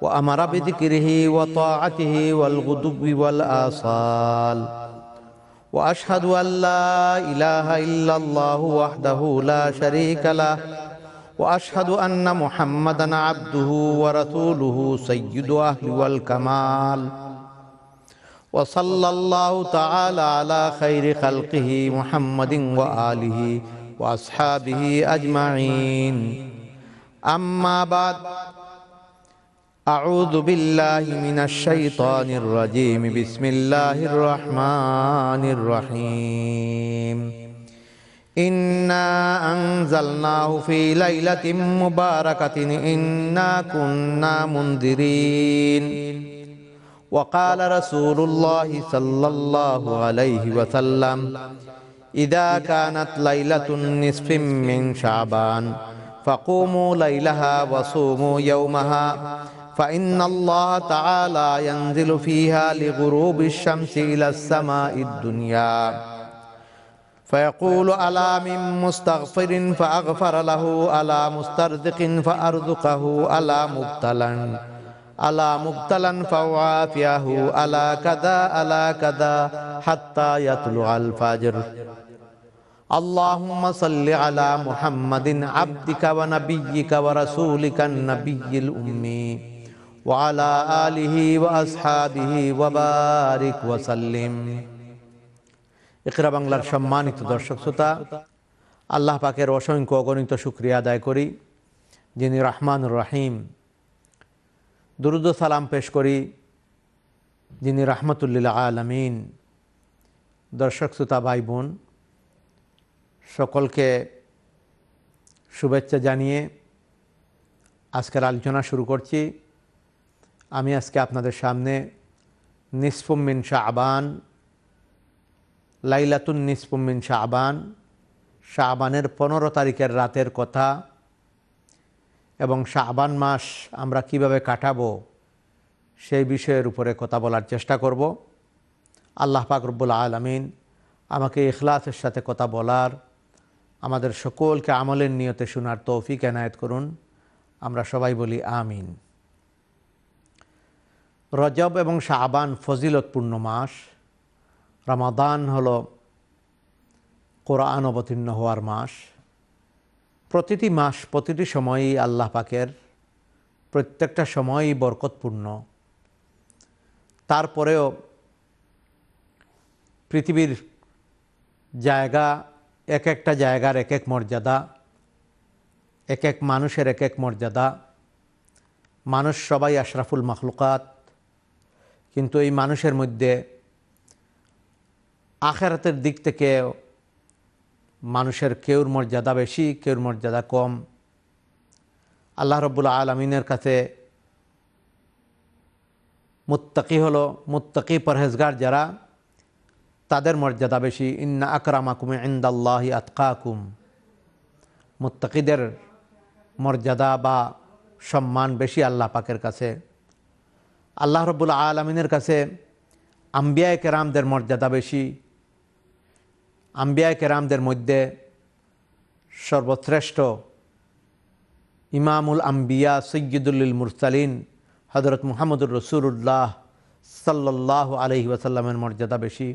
وأمر بذكره وطاعته والغدو والآصال وأشهد أن لا إله إلا الله وحده لا شريك له وأشهد أن محمدا عبده ورسوله سيد أهل والكمال وصلى الله تعالى على خير خلقه محمد وآله وأصحابه أجمعين أما بعد أعوذ بالله من الشيطان الرجيم بسم الله الرحمن الرحيم إنا أنزلناه في ليلة مباركة إنا كنا منذرين وقال رسول الله صلى الله عليه وسلم إذا كانت ليلة نصف من شعبان فقوموا ليلها وصوموا يومها فإن الله تعالى ينزل فيها لغروب الشمس إلى السماء الدنيا فيقول ألا من مستغفر فأغفر له ألا مسترزق فأرزقه ألا مبتلا ألا مبتلا فأعافيه ألا كذا ألا كذا حتى يطلع الفجر اللهم صل على محمد عبدك ونبيك ورسولك النبي الأمي وعلى آله وأصحابه وبارك وسلم বাংলার সম্মানিত দর্শক শ্রোতা আল্লাহ পাকের অসংখ্য অগণিত শুক্রিয়া আদায় করি যিনি রহমান রাহিম দুরুদ্দ সালাম পেশ করি যিনি রহমতুল্লিল্লা আলমিন দর্শক শ্রোতা ভাই বোন সকলকে শুভেচ্ছা জানিয়ে আজকের আলোচনা শুরু করছি আমি আজকে আপনাদের সামনে নিসফুমিন শাহবান লাইলাতুন নিসফুমিন শাহবান শাহবানের পনেরো তারিখের রাতের কথা এবং শাহবান মাস আমরা কিভাবে কাটাবো সেই বিষয়ের উপরে কথা বলার চেষ্টা করব আল্লাহ পাক রব্বুল আলমিন আমাকে ইখলাসের সাথে কথা বলার আমাদের সকলকে আমলের নিয়তে শোনার তৌফিক এনায়েত করুন আমরা সবাই বলি আমিন রজব এবং শাহবান ফজিলতপূর্ণ মাস রামাদান হল কোরআন অবতীর্ণ হওয়ার মাস প্রতিটি মাস প্রতিটি সময়ই আল্লাহ পাকের প্রত্যেকটা সময়ই বরকতপূর্ণ তারপরেও পৃথিবীর জায়গা এক একটা জায়গার এক এক মর্যাদা এক এক মানুষের এক এক মর্যাদা মানুষ সবাই আশরাফুল মখলুকাত কিন্তু এই মানুষের মধ্যে আখেরাতের দিক থেকে মানুষের কেউর মর্যাদা বেশি কেউর মর্যাদা কম আল্লাহ রব্বুল আলমিনের কাছে মুত্তাকি হলো মুত্তাকি পরহেজগার যারা তাদের মর্যাদা বেশি ইন্না আকরাম আকরামাকুম ইন্দাল্লাহি আকুম মুত্তাকিদের মর্যাদা বা সম্মান বেশি আল্লাহ পাকের কাছে আল্লাহ রব্বুল্লা আলমিনের কাছে আম্বিয়ায় কেরামদের মর্যাদা বেশি আম্বিয়ায় কেরামদের মধ্যে সর্বশ্রেষ্ঠ ইমামুল আম্বিয়া সৈয়দুল্লিল মুরসালিন হজরত মুহাম্মদুর রসুল্লাহ সাল্লাহ আলহি ওয়াসাল্লামের মর্যাদা বেশি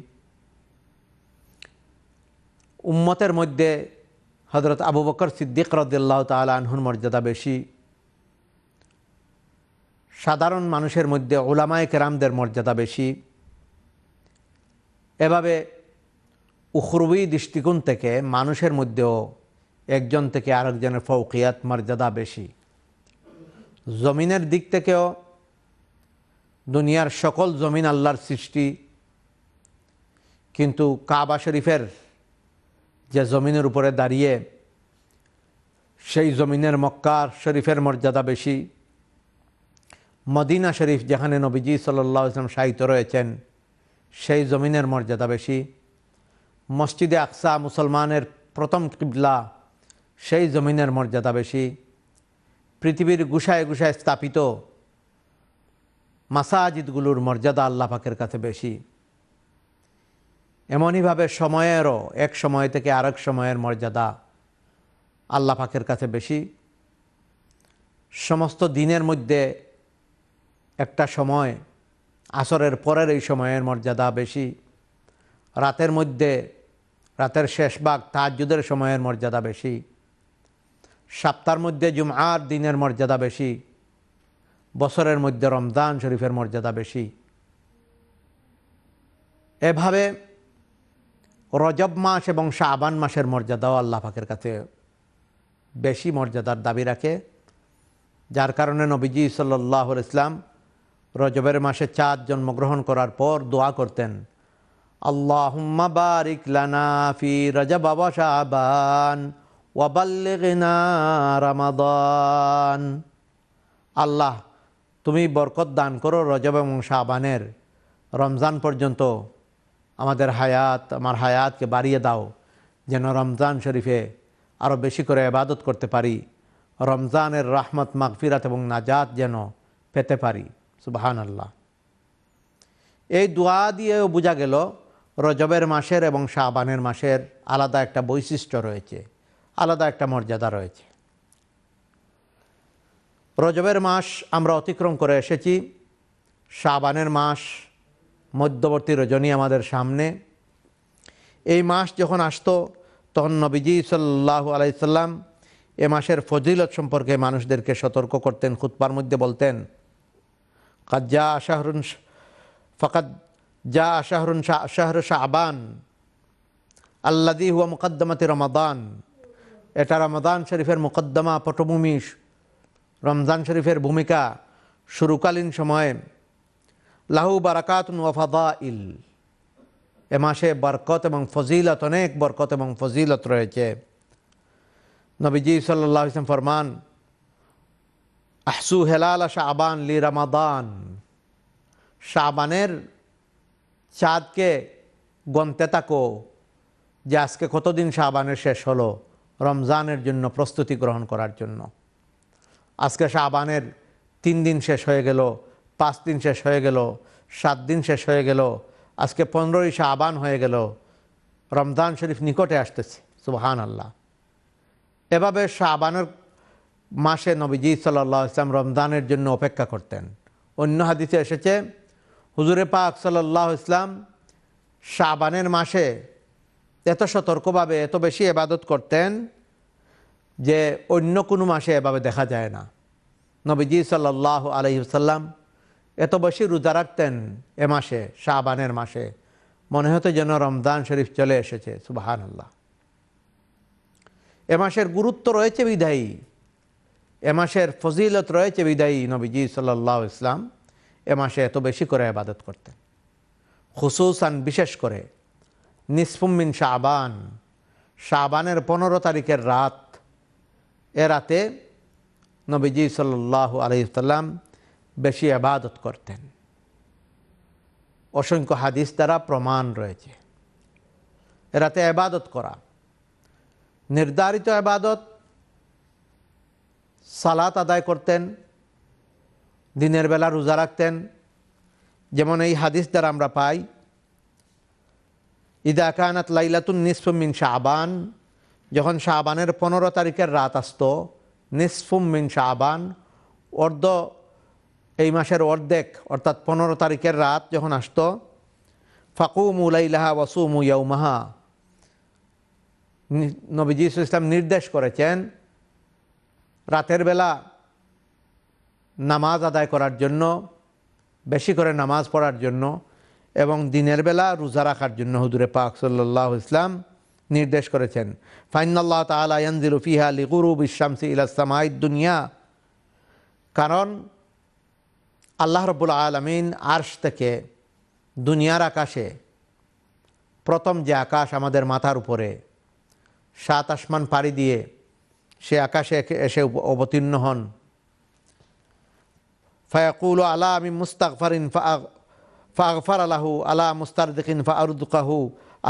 উম্মতের মধ্যে হজরত আবু বকর সিদ্দিক রদুল্লাহ তাল আনহুর মর্যাদা বেশি সাধারণ মানুষের মধ্যে ওলামায় কেরামদের মর্যাদা বেশি এভাবে উখরুবি দৃষ্টিকোণ থেকে মানুষের মধ্যেও একজন থেকে আরেকজনের ফৌকিয়াত মর্যাদা বেশি জমিনের দিক থেকেও দুনিয়ার সকল জমিন আল্লাহর সৃষ্টি কিন্তু কাবা শরীফের যে জমিনের উপরে দাঁড়িয়ে সেই জমিনের মক্কার শরীফের মর্যাদা বেশি মদিনা শরীফ যেখানে নবীজি সাল্লা ইসলাম সাহিত্য রয়েছেন সেই জমিনের মর্যাদা বেশি মসজিদে আকসা মুসলমানের প্রথম কিবলা সেই জমিনের মর্যাদা বেশি পৃথিবীর গুসায় গুসায় স্থাপিত মাসাজিদগুলোর মর্যাদা আল্লাহ কাছে বেশি এমনইভাবে সময়েরও এক সময় থেকে আরেক সময়ের মর্যাদা আল্লাহ কাছে বেশি সমস্ত দিনের মধ্যে একটা সময় আসরের পরের এই সময়ের মর্যাদা বেশি রাতের মধ্যে রাতের শেষ ভাগ তাহাজুদের সময়ের মর্যাদা বেশি সপ্তাহের মধ্যে আর দিনের মর্যাদা বেশি বছরের মধ্যে রমজান শরীফের মর্যাদা বেশি এভাবে রজব মাস এবং শাহবান মাসের মর্যাদাও আল্লাহ পাকের কাছে বেশি মর্যাদার দাবি রাখে যার কারণে নবীজি সাল্লাহ ইসলাম রজবের মাসে চাঁদ জন্মগ্রহণ করার পর দোয়া করতেন আল্লাহ তুমি বরকত দান করো রজব এবং শাহবানের রমজান পর্যন্ত আমাদের হায়াত আমার হায়াতকে বাড়িয়ে দাও যেন রমজান শরীফে আরও বেশি করে আবাদত করতে পারি রমজানের রাহমত মাগফিরাত এবং নাজাত যেন পেতে পারি সুবাহান আল্লাহ এই দোয়া দিয়েও বোঝা গেল রজবের মাসের এবং শাহবানের মাসের আলাদা একটা বৈশিষ্ট্য রয়েছে আলাদা একটা মর্যাদা রয়েছে রজবের মাস আমরা অতিক্রম করে এসেছি শাবানের মাস মধ্যবর্তী রজনী আমাদের সামনে এই মাস যখন আসতো তখন নবীজি সাল্লাহ আলাইসাল্লাম এ মাসের ফজিলত সম্পর্কে মানুষদেরকে সতর্ক করতেন খুতপার মধ্যে বলতেন কাদ যা শাহরুন ফকাদ যা শাহরুন শাহর শাহবান আল্লাদি হুয়া মুকদ্দমাতি রমাদান এটা রমাদান শরীফের মুকদ্দমা পটভূমি রমজান শরীফের ভূমিকা শুরুকালীন সময়ে লাহু বারাকাত ওয়াফাদা ইল এ মাসে বরকত এবং ফজিলত অনেক বরকত এবং ফজিলত রয়েছে নবীজি সাল্লাহ ইসলাম ফরমান আহসু হেলাল শাহবান লি রামাদান শাহবানের চাঁদকে গনতে তাকো যে আজকে কতদিন শাহবানের শেষ হলো রমজানের জন্য প্রস্তুতি গ্রহণ করার জন্য আজকে শাহবানের তিন দিন শেষ হয়ে গেল পাঁচ দিন শেষ হয়ে গেল সাত দিন শেষ হয়ে গেল আজকে পনেরোই শাহবান হয়ে গেল রমজান শরীফ নিকটে আসতেছে সুবাহান আল্লাহ এভাবে শাহবানের মাসে নবীজি সাল্লাম ইসলাম রমজানের জন্য অপেক্ষা করতেন অন্য হাদিসে এসেছে হুজুরে পাক সাল্লাহ ইসলাম শাবানের মাসে এত সতর্কভাবে এত বেশি এবাদত করতেন যে অন্য কোনো মাসে এভাবে দেখা যায় না নবীজি সাল্লাহ আলহিসাল্লাম এত বেশি রোজা রাখতেন এ মাসে শাহবানের মাসে মনে হতো যেন রমজান শরীফ চলে এসেছে সুবাহান আল্লাহ এ মাসের গুরুত্ব রয়েছে বিধায়ী এ মাসের ফজিলত রয়েছে বিদায়ী নবীজি সাল্লাহ ইসলাম এ মাসে এত বেশি করে আবাদত করতেন খুসুসান বিশেষ করে নিসফুম্মিন শাহবান শাহবানের পনেরো তারিখের রাত এ রাতে নবীজি সাল্লাহ আলহিসাল্লাম বেশি আবাদত করতেন অসংখ্য হাদিস দ্বারা প্রমাণ রয়েছে এ রাতে আবাদত করা নির্ধারিত আবাদত সালাত আদায় করতেন দিনের বেলা রোজা রাখতেন যেমন এই হাদিস দ্বারা আমরা পাই ইদা কানাত লাইলাতুন নিসফুমিন শাহবান যখন শাহবানের পনেরো তারিখের রাত আসত নিসফুমিন শাহবান অর্ধ এই মাসের অর্ধেক অর্থাৎ পনেরো তারিখের রাত যখন আসত ফাকুমু লাইলাহা ওয়াসুমু ইয়াউমাহা নবীজি ইসলাম নির্দেশ করেছেন রাতের বেলা নামাজ আদায় করার জন্য বেশি করে নামাজ পড়ার জন্য এবং দিনের বেলা রোজা রাখার জন্য হুদুরে পাক সাল্লাহ ইসলাম নির্দেশ করেছেন ফাইনাল্লাহ তালায়ানজিল ফিহা লিগুরুব ইসামসি ইলাসামাইদ দুনিয়া কারণ আল্লাহ রবুল আলমিন আর্শ থেকে দুনিয়ার আকাশে প্রথম যে আকাশ আমাদের মাথার উপরে সাত আসমান পাড়ি দিয়ে সে আকাশে এসে অবতীর্ণ হন ফায়াকুল আলা আমি মুস্তাকফারিন ফাগফার আলাহু আলা মুস্তারদিকিন ফারুদ্কাহু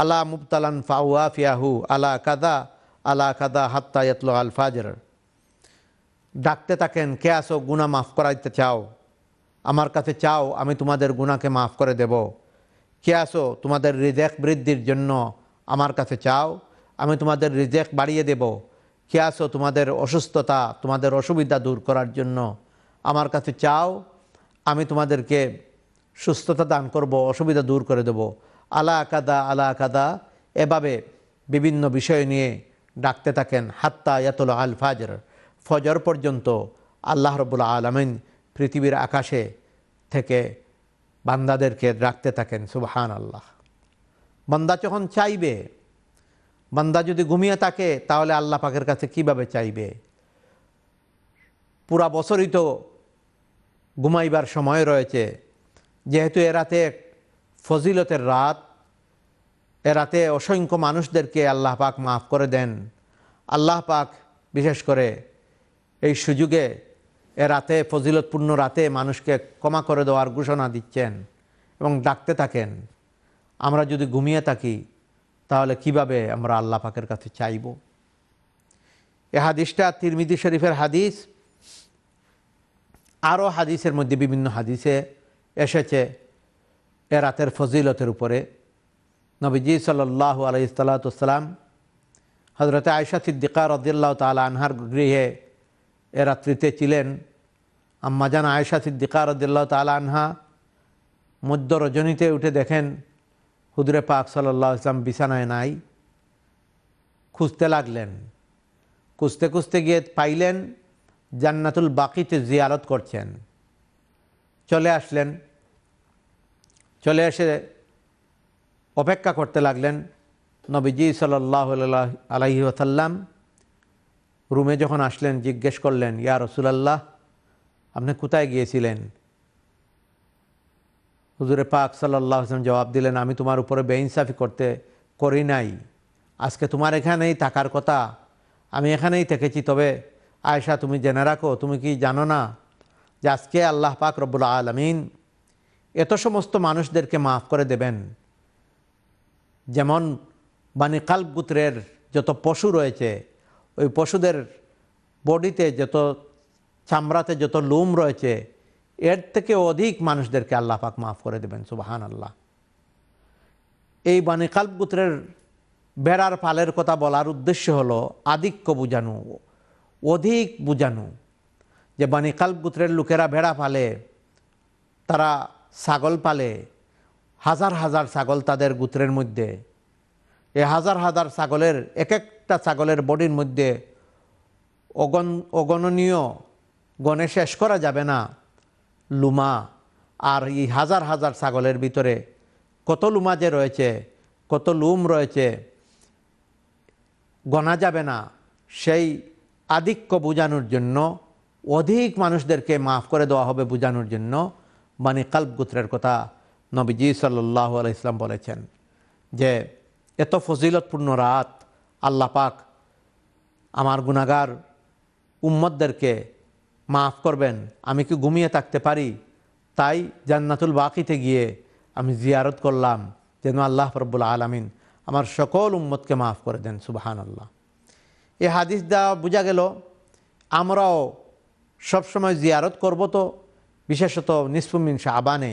আলা মুবতালান ফাউয়াফিয়াহু আলা কাদা আলা কাদা হাত্তা ইয়াতল আল ফাজর ডাকতে থাকেন কে আসো গুণা মাফ করাইতে চাও আমার কাছে চাও আমি তোমাদের গুণাকে মাফ করে দেব কে আসো তোমাদের রিজেক বৃদ্ধির জন্য আমার কাছে চাও আমি তোমাদের রিজেক বাড়িয়ে দেবো কে আছো তোমাদের অসুস্থতা তোমাদের অসুবিধা দূর করার জন্য আমার কাছে চাও আমি তোমাদেরকে সুস্থতা দান করব অসুবিধা দূর করে দেব আলা আকাদা আলা আকাদা এভাবে বিভিন্ন বিষয় নিয়ে ডাকতে থাকেন হাত্তা ইয়াতল আল ফাজর ফজর পর্যন্ত আল্লাহ রবুল্লা আলমিন পৃথিবীর আকাশে থেকে বান্দাদেরকে ডাকতে থাকেন সুবহান আল্লাহ বান্দা যখন চাইবে বান্দা যদি ঘুমিয়ে থাকে তাহলে আল্লাহ পাকের কাছে কিভাবে চাইবে পুরা বছরই তো ঘুমাইবার সময় রয়েছে যেহেতু এ রাতে ফজিলতের রাত এ রাতে অসংখ্য মানুষদেরকে আল্লাহ পাক মাফ করে দেন আল্লাহ পাক বিশেষ করে এই সুযোগে এ রাতে ফজিলতপূর্ণ রাতে মানুষকে ক্ষমা করে দেওয়ার ঘোষণা দিচ্ছেন এবং ডাকতে থাকেন আমরা যদি ঘুমিয়ে থাকি তাহলে কিভাবে আমরা আল্লাহ পাকের কাছে চাইব এ হাদিসটা তিরমিদি শরীফের হাদিস আরও হাদিসের মধ্যে বিভিন্ন হাদিসে এসেছে এ রাতের ফজিলতের উপরে নবীজি সাল্লাহ আলাইসাল্লাতাম হজরত আয়সা সিদ্দিকা রদিল্লাহ তাল আনহার গৃহে এ রাত্রিতে ছিলেন আম্মাজান আয়সা সিদ্দিকা রদিল্লাহ তাল আনহা মধ্য রজনীতে উঠে দেখেন হুদুরে পাক সাল্লাহ ইসলাম বিছানায় নাই খুঁজতে লাগলেন খুঁজতে খুঁজতে গিয়ে পাইলেন জান্নাতুল বাকিতে জিয়ারত করছেন চলে আসলেন চলে এসে অপেক্ষা করতে লাগলেন নবীজি সাল্লাহ আলহি আসাল্লাম রুমে যখন আসলেন জিজ্ঞেস করলেন ইয়া রসুলাল্লাহ আপনি কোথায় গিয়েছিলেন হুজুরে পাক সাল্লাহ আসলাম জবাব দিলেন আমি তোমার উপরে বেইনসাফি করতে করি নাই আজকে তোমার এখানেই থাকার কথা আমি এখানেই থেকেছি তবে আয়সা তুমি জেনে রাখো তুমি কি জানো না যে আজকে আল্লাহ পাক রব্বুল আলমিন এত সমস্ত মানুষদেরকে মাফ করে দেবেন যেমন বানি কাল্প গুত্রের যত পশু রয়েছে ওই পশুদের বডিতে যত চামড়াতে যত লোম রয়েছে এর থেকে অধিক মানুষদেরকে আল্লাহ পাক মাফ করে দেবেন সুবাহান আল্লাহ এই বাণী কালপুত্রের বেড়ার পালের কথা বলার উদ্দেশ্য হলো আধিক্য বুঝানো অধিক বুঝানো যে বাণী কালপুত্রের লোকেরা ভেড়া পালে তারা ছাগল পালে হাজার হাজার ছাগল তাদের গুত্রের মধ্যে এ হাজার হাজার ছাগলের এক একটা ছাগলের বডির মধ্যে অগণ অগণনীয় গণে শেষ করা যাবে না লুমা আর এই হাজার হাজার ছাগলের ভিতরে কত লুমা যে রয়েছে কত লুম রয়েছে গণা যাবে না সেই আধিক্য বোঝানোর জন্য অধিক মানুষদেরকে মাফ করে দেওয়া হবে বোঝানোর জন্য মানে কাল্প গোত্রের কথা নবীজি সাল্লাহ ইসলাম বলেছেন যে এত ফজিলতপূর্ণ রাত আল্লাহ পাক আমার গুণাগার উম্মদদেরকে মাফ করবেন আমি কি ঘুমিয়ে থাকতে পারি তাই জান্নাতুল বাকিতে গিয়ে আমি জিয়ারত করলাম যেন আল্লাহ রব্বুল আলমিন আমার সকল উম্মতকে মাফ করে দেন সুবাহান আল্লাহ এ হাদিস দা বোঝা গেল আমরাও সবসময় জিয়ারত করব তো বিশেষত নিসফুমিন শাহবানে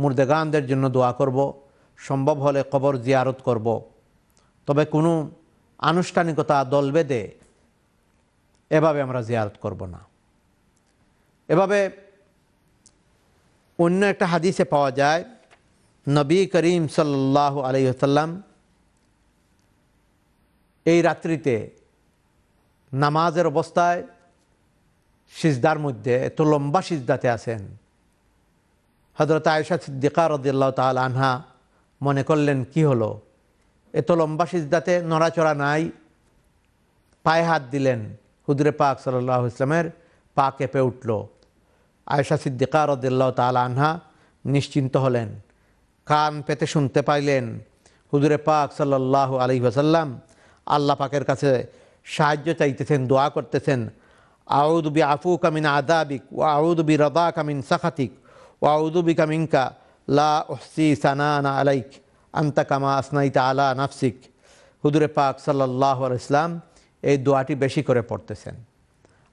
মুর্দেগানদের জন্য দোয়া করব সম্ভব হলে কবর জিয়ারত করব তবে কোনো আনুষ্ঠানিকতা দল বেঁধে এভাবে আমরা জিয়ারত করব না এভাবে অন্য একটা হাদিসে পাওয়া যায় নবী করিম সাল্লাহ আলহ্লাম এই রাত্রিতে নামাজের অবস্থায় সিজদার মধ্যে এত লম্বা সিজদাতে আছেন হজরত আয়সা সিদ্দিকার রদিল্লাহ তাল আনহা মনে করলেন কি হলো এত লম্বা সিজদাতে নড়াচড়া নাই পায়ে হাত দিলেন হুদরে পাক সাল্লাহ ইসলামের পা কেঁপে উঠল আয়সা সিদ্দিকা রদুল্লাহ তাল আনহা নিশ্চিন্ত হলেন কান পেতে শুনতে পাইলেন হুজুরে পাক সাল্লাহ আলি ওসাল্লাম আল্লাহ পাকের কাছে সাহায্য চাইতেছেন দোয়া করতেছেন আউদুবি আফু কামিন আদাবিক ও আউদুবি রদা কামিন সাখাতিক ও আউদুবি কামিনকা লা ওহসি সানানা আলাইক আন্তা কামা আসনাইতা আলা নাফসিক হুদুরে পাক সাল্লাহ ইসলাম এই দোয়াটি বেশি করে পড়তেছেন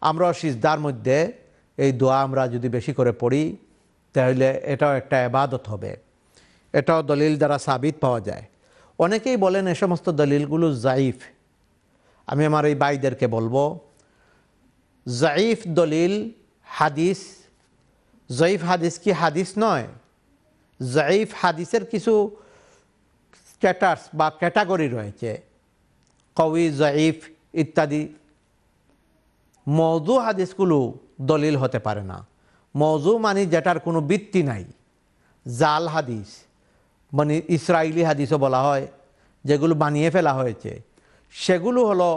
আমরা সিজদার মধ্যে এই দোয়া আমরা যদি বেশি করে পড়ি তাহলে এটাও একটা এবাদত হবে এটাও দলিল দ্বারা সাবিত পাওয়া যায় অনেকেই বলেন এ সমস্ত দলিলগুলো জাইফ আমি আমার এই বাইদেরকে বলবো জাইফ দলিল হাদিস জয়ীফ হাদিস কি হাদিস নয় জয়ীফ হাদিসের কিছু স্ট্যাটাস বা ক্যাটাগরি রয়েছে কবি জয়ীফ ইত্যাদি মৌদু হাদিসগুলো দলিল হতে পারে না মৌজু মানে যেটার কোনো বৃত্তি নাই জাল হাদিস মানে ইসরায়েলি হাদিসও বলা হয় যেগুলো বানিয়ে ফেলা হয়েছে সেগুলো হলো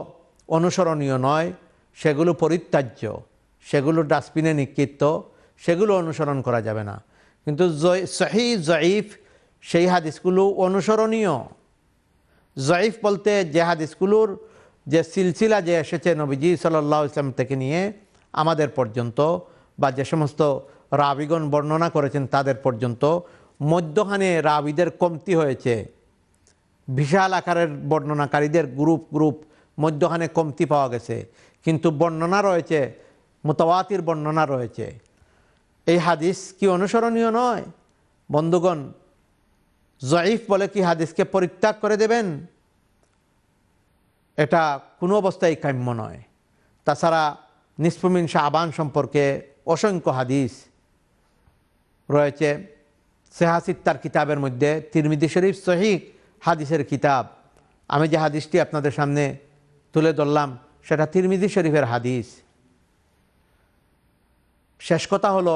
অনুসরণীয় নয় সেগুলো পরিত্যাজ্য সেগুলো ডাস্টবিনে নিক্ষিপ্ত সেগুলো অনুসরণ করা যাবে না কিন্তু সহি জয়ীফ সেই হাদিসগুলো অনুসরণীয় জয়ীফ বলতে যে হাদিসগুলোর যে সিলসিলা যে এসেছে নবীজি সাল্লা ইসলাম থেকে নিয়ে আমাদের পর্যন্ত বা যে সমস্ত রাবিগণ বর্ণনা করেছেন তাদের পর্যন্ত মধ্যখানে রাবিদের কমতি হয়েছে বিশাল আকারের বর্ণনাকারীদের গ্রুপ গ্রুপ মধ্যখানে কমতি পাওয়া গেছে কিন্তু বর্ণনা রয়েছে মোতাবাতির বর্ণনা রয়েছে এই হাদিস কি অনুসরণীয় নয় বন্ধুগণ জয়ীফ বলে কি হাদিসকে পরিত্যাগ করে দেবেন এটা কোনো অবস্থায় কাম্য নয় তাছাড়া নিষ্পমিন শাহবান সম্পর্কে অসংখ্য হাদিস রয়েছে সেহাসিত্তার কিতাবের মধ্যে তিরমিদি শরীফ শহীদ হাদিসের কিতাব আমি যে হাদিসটি আপনাদের সামনে তুলে ধরলাম সেটা তিরমিদি শরীফের হাদিস শেষ কথা হল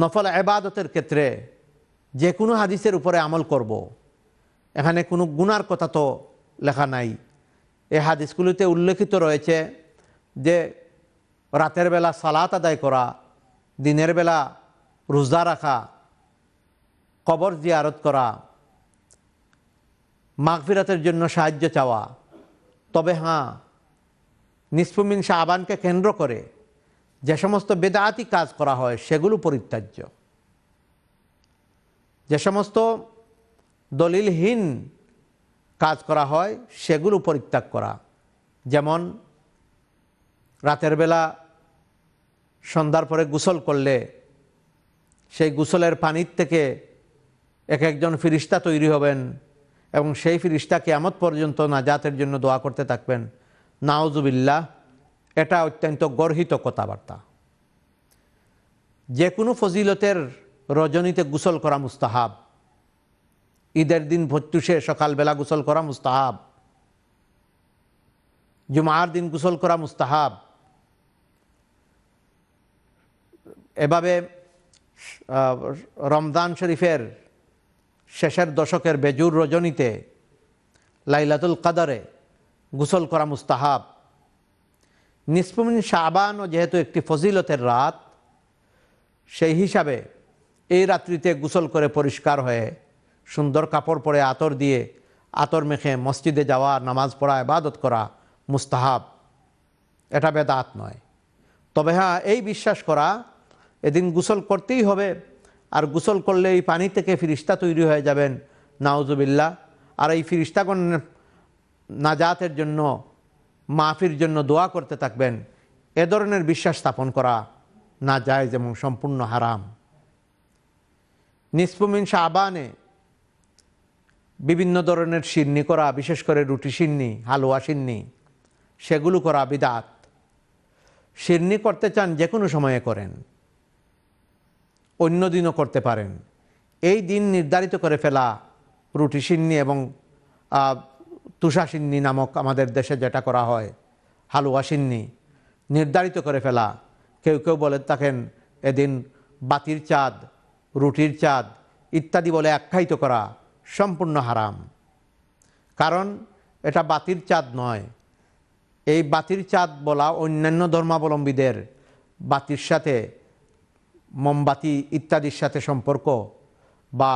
নফল এবাদতের ক্ষেত্রে যে কোনো হাদিসের উপরে আমল করব। এখানে কোনো গুনার কথা তো লেখা নাই এ হাদিসগুলিতে উল্লেখিত রয়েছে যে রাতের বেলা সালাত আদায় করা দিনের বেলা রোজা রাখা কবর জিয়ারত করা মাঘফিরাতের জন্য সাহায্য চাওয়া তবে হ্যাঁ নিষ্পুমিন শাহবানকে কেন্দ্র করে যে সমস্ত বেদাতি কাজ করা হয় সেগুলো পরিত্যাজ্য যে সমস্ত দলিলহীন কাজ করা হয় সেগুলো পরিত্যাগ করা যেমন রাতের বেলা সন্ধ্যার পরে গোসল করলে সেই গোসলের পানির থেকে এক একজন ফিরিস্তা তৈরি হবেন এবং সেই ফিরিস্তা কেয়ামত পর্যন্ত নাজাতের জন্য দোয়া করতে থাকবেন নাওজুবিল্লাহ এটা অত্যন্ত গর্হিত কথাবার্তা যে কোনো ফজিলতের রজনীতে গোসল করা মুস্তাহাব ঈদের দিন ভত্তুষে সকালবেলা গোসল করা মুস্তাহাব জুমার দিন গোসল করা মুস্তাহাব এভাবে রমজান শরীফের শেষের দশকের বেজুর রজনীতে লাইলাতুল কাদারে গোসল করা মুস্তাহাব নিসপুমিন শাহবানও যেহেতু একটি ফজিলতের রাত সেই হিসাবে এই রাত্রিতে গোসল করে পরিষ্কার হয়ে সুন্দর কাপড় পরে আতর দিয়ে আতর মেখে মসজিদে যাওয়া নামাজ পড়া ইবাদত করা মুস্তাহাব এটা বেদাত নয় তবে হ্যাঁ এই বিশ্বাস করা এদিন গোসল করতেই হবে আর গোসল করলে এই পানি থেকে ফিরিস্তা তৈরি হয়ে যাবেন নাউজুবিল্লা আর এই ফিরিস্তাগণ নাজাতের জন্য মাফির জন্য দোয়া করতে থাকবেন এ ধরনের বিশ্বাস স্থাপন করা না যায় যেমন সম্পূর্ণ হারাম নিসপুমিন শাহবানে বিভিন্ন ধরনের সিন্নি করা বিশেষ করে রুটি সিন্নি হালুয়া সিন্নি সেগুলো করা বিদাত সিন্নি করতে চান যে কোনো সময়ে করেন অন্য দিনও করতে পারেন এই দিন নির্ধারিত করে ফেলা রুটি সিন্নি এবং তুষা সিন্নি নামক আমাদের দেশে যেটা করা হয় হালুয়া সিন্নি নির্ধারিত করে ফেলা কেউ কেউ বলে থাকেন এদিন বাতির চাঁদ রুটির চাঁদ ইত্যাদি বলে আখ্যায়িত করা সম্পূর্ণ হারাম কারণ এটা বাতির চাঁদ নয় এই বাতির চাঁদ বলা অন্যান্য ধর্মাবলম্বীদের বাতির সাথে মোমবাতি ইত্যাদির সাথে সম্পর্ক বা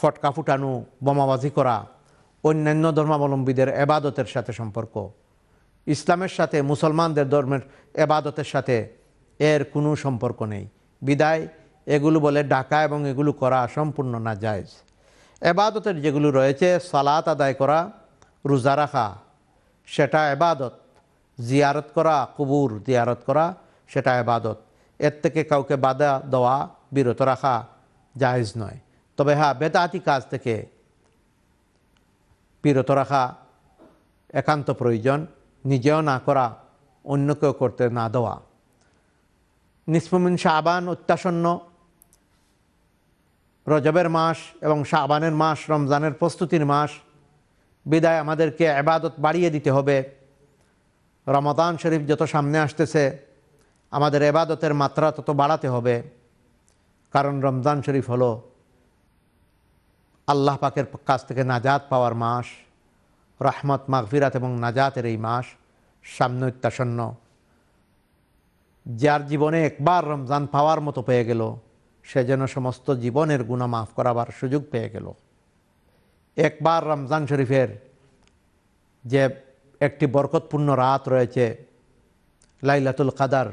ফটকা ফুটানো বোমাবাজি করা অন্যান্য ধর্মাবলম্বীদের এবাদতের সাথে সম্পর্ক ইসলামের সাথে মুসলমানদের ধর্মের এবাদতের সাথে এর কোনো সম্পর্ক নেই বিদায় এগুলো বলে ডাকা এবং এগুলো করা সম্পূর্ণ না জায়জ এবাদতের যেগুলো রয়েছে সালাত আদায় করা রোজা রাখা সেটা এবাদত জিয়ারত করা কুবুর জিয়ারত করা সেটা এবাদত এর থেকে কাউকে বাধা দেওয়া বিরত রাখা জাহেজ নয় তবে হ্যাঁ বেদাতি কাজ থেকে বিরত রাখা একান্ত প্রয়োজন নিজেও না করা অন্যকেও করতে না দেওয়া নিষ্পমিন শাহবান অত্যাসন্ন রজবের মাস এবং শাহবানের মাস রমজানের প্রস্তুতির মাস বিদায় আমাদেরকে আবাদত বাড়িয়ে দিতে হবে রমাদান শরীফ যত সামনে আসতেছে আমাদের এবাদতের মাত্রা তত বাড়াতে হবে কারণ রমজান শরীফ হলো আল্লাহ পাকের কাছ থেকে নাজাত পাওয়ার মাস রহমত মাগফিরাত এবং নাজাতের এই মাস সামনে উত্তাসন্ন যার জীবনে একবার রমজান পাওয়ার মতো পেয়ে গেল সে যেন সমস্ত জীবনের গুণা মাফ করাবার সুযোগ পেয়ে গেল একবার রমজান শরীফের যে একটি বরকতপূর্ণ রাত রয়েছে লাইলাতুল কাদার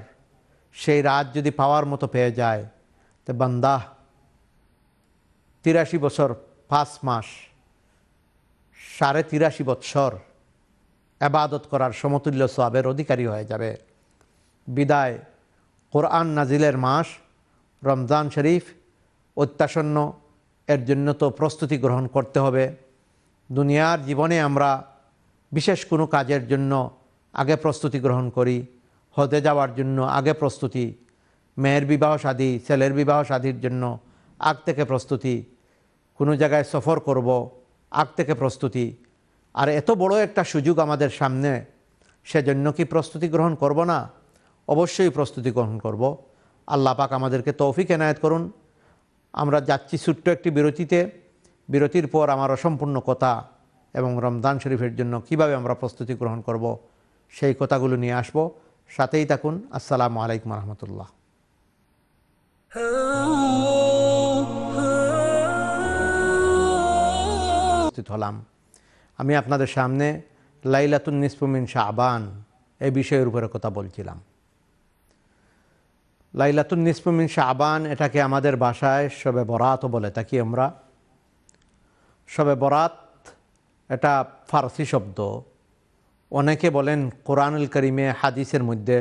সেই রাত যদি পাওয়ার মতো পেয়ে যায় তো বান্দা তিরাশি বছর পাঁচ মাস সাড়ে তিরাশি বৎসর আবাদত করার সমতুল্য সবের অধিকারী হয়ে যাবে বিদায় কোরআন নাজিলের মাস রমজান শরীফ অত্যাসন্ন এর জন্য তো প্রস্তুতি গ্রহণ করতে হবে দুনিয়ার জীবনে আমরা বিশেষ কোনো কাজের জন্য আগে প্রস্তুতি গ্রহণ করি হতে যাওয়ার জন্য আগে প্রস্তুতি মেয়ের বিবাহ শাদী ছেলের বিবাহ শাদীর জন্য আগ থেকে প্রস্তুতি কোনো জায়গায় সফর করব আগ থেকে প্রস্তুতি আর এত বড় একটা সুযোগ আমাদের সামনে সেজন্য কি প্রস্তুতি গ্রহণ করব না অবশ্যই প্রস্তুতি গ্রহণ করব আল্লাহ পাক আমাদেরকে তৌফিক এনায়েত করুন আমরা যাচ্ছি ছোট্ট একটি বিরতিতে বিরতির পর আমার অসম্পূর্ণ কথা এবং রমজান শরীফের জন্য কিভাবে আমরা প্রস্তুতি গ্রহণ করব সেই কথাগুলো নিয়ে আসবো সাথেই থাকুন আসসালামু আলাইকুম রহমতুল্লাহ উপস্থিত হলাম আমি আপনাদের সামনে লাইলাতুন নিসপুমিন শাহবান এ বিষয়ের উপরে কথা বলছিলাম লাইলাতুন নিসপুমিন শাহবান এটাকে আমাদের বাসায় সবে বরাতও বলে থাকি আমরা সবে বরাত এটা ফার্সি শব্দ অনেকে বলেন কোরআনুল করিমে হাদিসের মধ্যে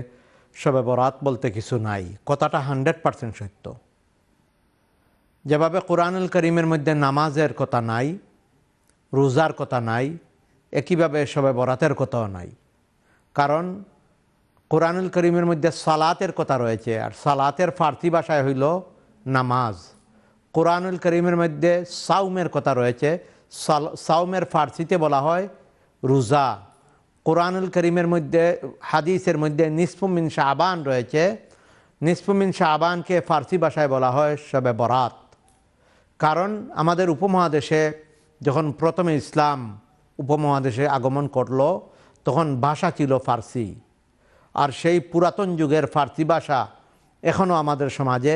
সবে বরাত বলতে কিছু নাই কথাটা হান্ড্রেড পারসেন্ট সত্য যেভাবে কোরআনুল করিমের মধ্যে নামাজের কথা নাই রোজার কথা নাই একইভাবে সবে বরাতের কথাও নাই কারণ কোরআনুল করিমের মধ্যে সালাতের কথা রয়েছে আর সালাতের ফার্সি ভাষায় হইল নামাজ কোরআনুল করিমের মধ্যে সাউমের কথা রয়েছে সাউমের ফার্সিতে বলা হয় রোজা কোরআনুল করিমের মধ্যে হাদিসের মধ্যে নিসফুমিন শাহবান রয়েছে নিসফুমিন শাহবানকে ফার্সি ভাষায় বলা হয় শবে বরাত কারণ আমাদের উপমহাদেশে যখন প্রথমে ইসলাম উপমহাদেশে আগমন করল তখন ভাষা ছিল ফার্সি আর সেই পুরাতন যুগের ফার্সি ভাষা এখনও আমাদের সমাজে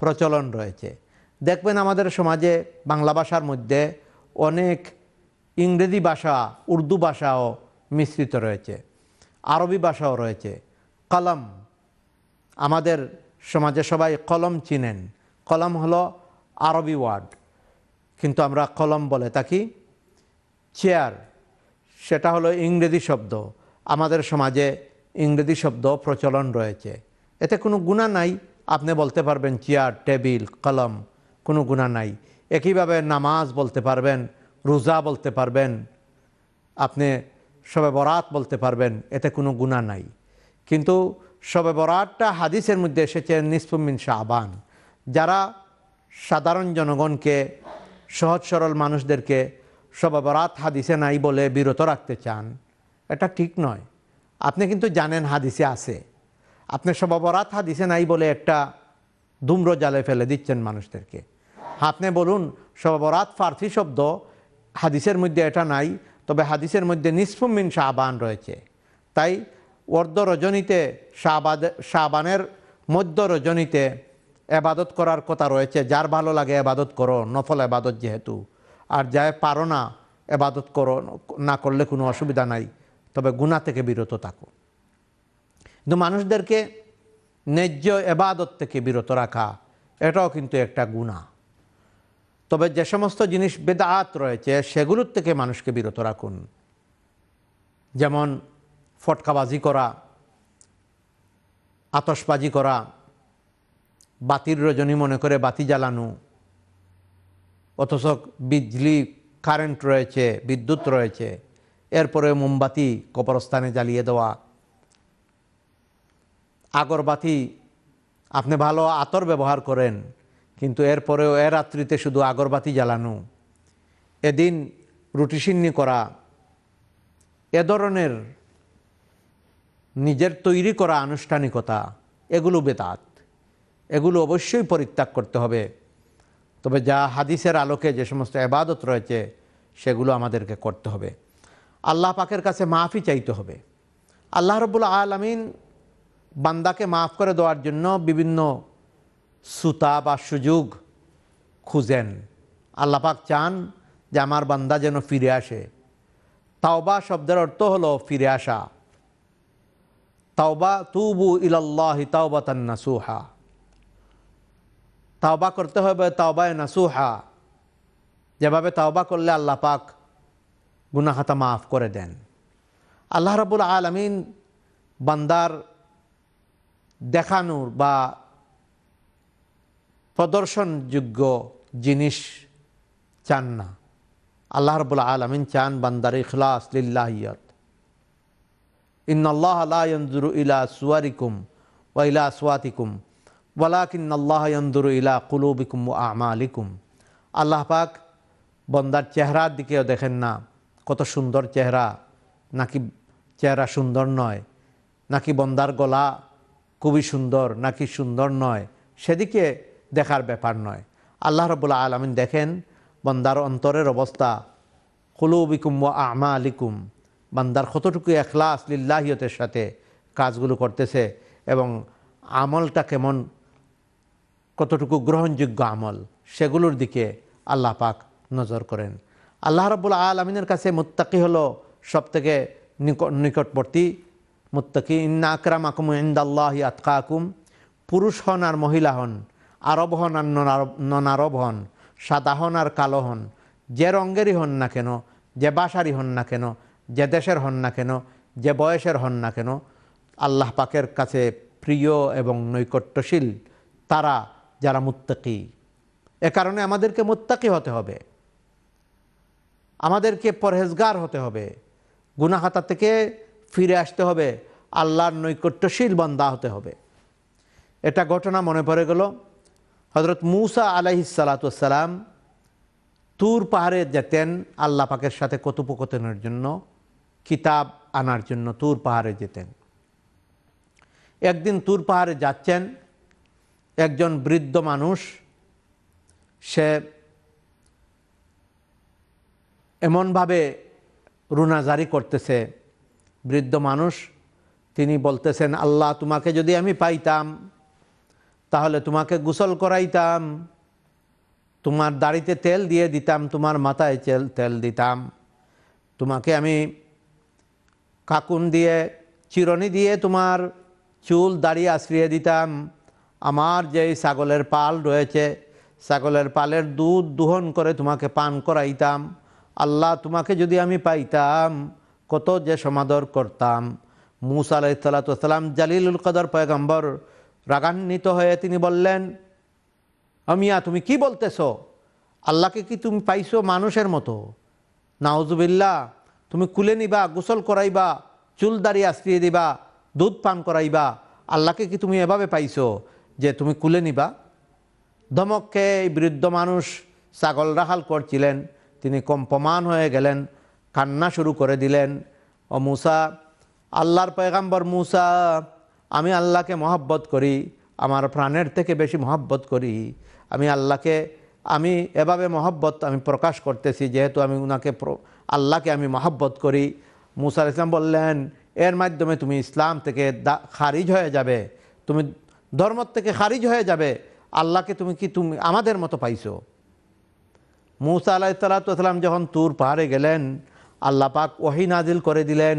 প্রচলন রয়েছে দেখবেন আমাদের সমাজে বাংলা ভাষার মধ্যে অনেক ইংরেজি ভাষা উর্দু ভাষাও মিশ্রিত রয়েছে আরবি ভাষাও রয়েছে কলম আমাদের সমাজে সবাই কলম চিনেন কলম হলো আরবি ওয়ার্ড কিন্তু আমরা কলম বলে থাকি চেয়ার সেটা হলো ইংরেজি শব্দ আমাদের সমাজে ইংরেজি শব্দ প্রচলন রয়েছে এতে কোনো গুণা নাই আপনি বলতে পারবেন চেয়ার টেবিল কলম কোনো গুণা নাই একইভাবে নামাজ বলতে পারবেন রোজা বলতে পারবেন আপনি সবে বরাত বলতে পারবেন এতে কোনো গুণা নাই কিন্তু সবে বরাতটা হাদিসের মধ্যে এসেছে নিসফুমিন শাহবান যারা সাধারণ জনগণকে সহজ সরল মানুষদেরকে সবে বরাত হাদিসে নাই বলে বিরত রাখতে চান এটা ঠিক নয় আপনি কিন্তু জানেন হাদিসে আছে আপনি বরাত হাদিসে নাই বলে একটা দুম্র জালে ফেলে দিচ্ছেন মানুষদেরকে আপনি বলুন বরাত ফার্সি শব্দ হাদিসের মধ্যে এটা নাই তবে হাদিসের মধ্যে নিসফুমিন শাহবান রয়েছে তাই অর্ধ রজনীতে শাহবাদ শাহবানের মধ্য রজনীতে এবাদত করার কথা রয়েছে যার ভালো লাগে এবাদত করো নফল এবাদত যেহেতু আর যায় পারো না এবাদত করো না করলে কোনো অসুবিধা নাই তবে গুণা থেকে বিরত থাকো কিন্তু মানুষদেরকে ন্যায্য এবাদত থেকে বিরত রাখা এটাও কিন্তু একটা গুণা তবে যে সমস্ত জিনিস বেদাত রয়েছে সেগুলোর থেকে মানুষকে বিরত রাখুন যেমন ফটকাবাজি করা আতসবাজি করা বাতির রজনী মনে করে বাতি জ্বালানো অথচ বিজলি কারেন্ট রয়েছে বিদ্যুৎ রয়েছে এরপরে মোমবাতি কবরস্থানে জ্বালিয়ে দেওয়া আগরবাতি আপনি ভালো আতর ব্যবহার করেন কিন্তু এরপরেও এ রাত্রিতে শুধু আগরবাতি জ্বালানো এদিন রুটি সিন্নি করা এ ধরনের নিজের তৈরি করা আনুষ্ঠানিকতা এগুলো বেতাত এগুলো অবশ্যই পরিত্যাগ করতে হবে তবে যা হাদিসের আলোকে যে সমস্ত এবাদত রয়েছে সেগুলো আমাদেরকে করতে হবে আল্লাহ পাকের কাছে মাফই চাইতে হবে আল্লাহ রবুল্লা আলমিন বান্দাকে মাফ করে দেওয়ার জন্য বিভিন্ন সুতা বা সুযোগ খুঁজেন আল্লাপাক চান যে আমার বান্দা যেন ফিরে আসে তাওবা শব্দের অর্থ হলো ফিরে আসা তাওবা তুবু ইলাল্লাহি তাওবাতান নাসুহা তাওবা করতে হবে তাওবায় নাসুহা যেভাবে তাওবা করলে আল্লাহ পাক গুনাহাতা মাফ করে দেন আল্লাহ রবুল আলমিন বান্দার দেখানোর বা প্রদর্শনযোগ্য জিনিস চান না আল্লাহ রবুল আলমিন চান বান্দার ইখলাস লিল্লাহিয়ত ইন্নআল্লাহ আলাহরু ইলা সুয়ারিকুম ও ইলা সুয়াতিকুম ওয়ালাকিন আল্লাহ ইন্দুরু ইলা কুলুবিকুম ও আমালিকুম আল্লাহ পাক বন্দার চেহারার দিকেও দেখেন না কত সুন্দর চেহারা নাকি চেহারা সুন্দর নয় নাকি বন্দার গলা খুবই সুন্দর নাকি সুন্দর নয় সেদিকে দেখার ব্যাপার নয় আল্লাহ রবুল্লা আলমিন দেখেন বন্দার অন্তরের অবস্থা হুলুবিকুম ও আমা আলিকুম বান্দার কতটুকু একলা আসলিল্লাহিয়তের সাথে কাজগুলো করতেছে এবং আমলটা কেমন কতটুকু গ্রহণযোগ্য আমল সেগুলোর দিকে আল্লাহ পাক নজর করেন আল্লাহ রবুল আলমিনের কাছে মুত্তাকি হলো সব থেকে নিকটবর্তী মুত্তাকি ইন্না আকরাম আকুম ইন্দাল্লাহি আতকা আকুম পুরুষ হন আর মহিলা হন আরব হন আর নন আরব হন সাদা হন আর কালো হন যে রঙ্গেরই হন না কেন যে বাসারই হন না কেন যে দেশের হন না কেন যে বয়সের হন না কেন আল্লাহ পাকের কাছে প্রিয় এবং নৈকট্যশীল তারা যারা মুত্তাকি এ কারণে আমাদেরকে মুত্তাকি হতে হবে আমাদেরকে পরহেজগার হতে হবে গুনাহাতা থেকে ফিরে আসতে হবে আল্লাহর নৈকট্যশীল বন্দা হতে হবে এটা ঘটনা মনে পড়ে গেল হজরত মুসা আলাহি সালাতাম তুর পাহাড়ে যেতেন আল্লাহ পাকের সাথে কথোপকথনের জন্য কিতাব আনার জন্য তুর পাহাড়ে যেতেন একদিন তুর পাহাড়ে যাচ্ছেন একজন বৃদ্ধ মানুষ সে এমনভাবে রুনাজারি করতেছে বৃদ্ধ মানুষ তিনি বলতেছেন আল্লাহ তোমাকে যদি আমি পাইতাম তাহলে তোমাকে গোসল করাইতাম তোমার দাড়িতে তেল দিয়ে দিতাম তোমার মাথায় তেল তেল দিতাম তোমাকে আমি কাকুন দিয়ে চিরনি দিয়ে তোমার চুল দাড়ি আশ্রিয়ে দিতাম আমার যেই ছাগলের পাল রয়েছে ছাগলের পালের দুধ দুহন করে তোমাকে পান করাইতাম আল্লাহ তোমাকে যদি আমি পাইতাম কত যে সমাদর করতাম মুসা আলাইসাল্লা সালাম জালিলুল কদর পয়গম্বর রাগান্বিত হয়ে তিনি বললেন অমিয়া তুমি কি বলতেছ আল্লাহকে কি তুমি পাইছো মানুষের মতো নাউজুবিল্লা তুমি কুলে নিবা গোসল করাইবা চুল দাড়ি আশ্রিয়ে দিবা দুধ পান করাইবা আল্লাহকে কি তুমি এভাবে পাইছো যে তুমি কুলে নিবা ধমককে এই বৃদ্ধ মানুষ ছাগল রাখাল করছিলেন তিনি কম্পমান হয়ে গেলেন কান্না শুরু করে দিলেন ও মূসা আল্লাহর পয়গাম্বর মূসা আমি আল্লাহকে মহাব্বত করি আমার প্রাণের থেকে বেশি মহাব্বত করি আমি আল্লাহকে আমি এভাবে মহাব্বত আমি প্রকাশ করতেছি যেহেতু আমি ওনাকে আল্লাহকে আমি মহাব্বত করি মুসার ইসলাম বললেন এর মাধ্যমে তুমি ইসলাম থেকে খারিজ হয়ে যাবে তুমি ধর্ম থেকে খারিজ হয়ে যাবে আল্লাহকে তুমি কি তুমি আমাদের মতো পাইছো মুসা আল্লাহ সাল্লাম যখন তুর পাহাড়ে গেলেন আল্লাহ পাক ওহি নাজিল করে দিলেন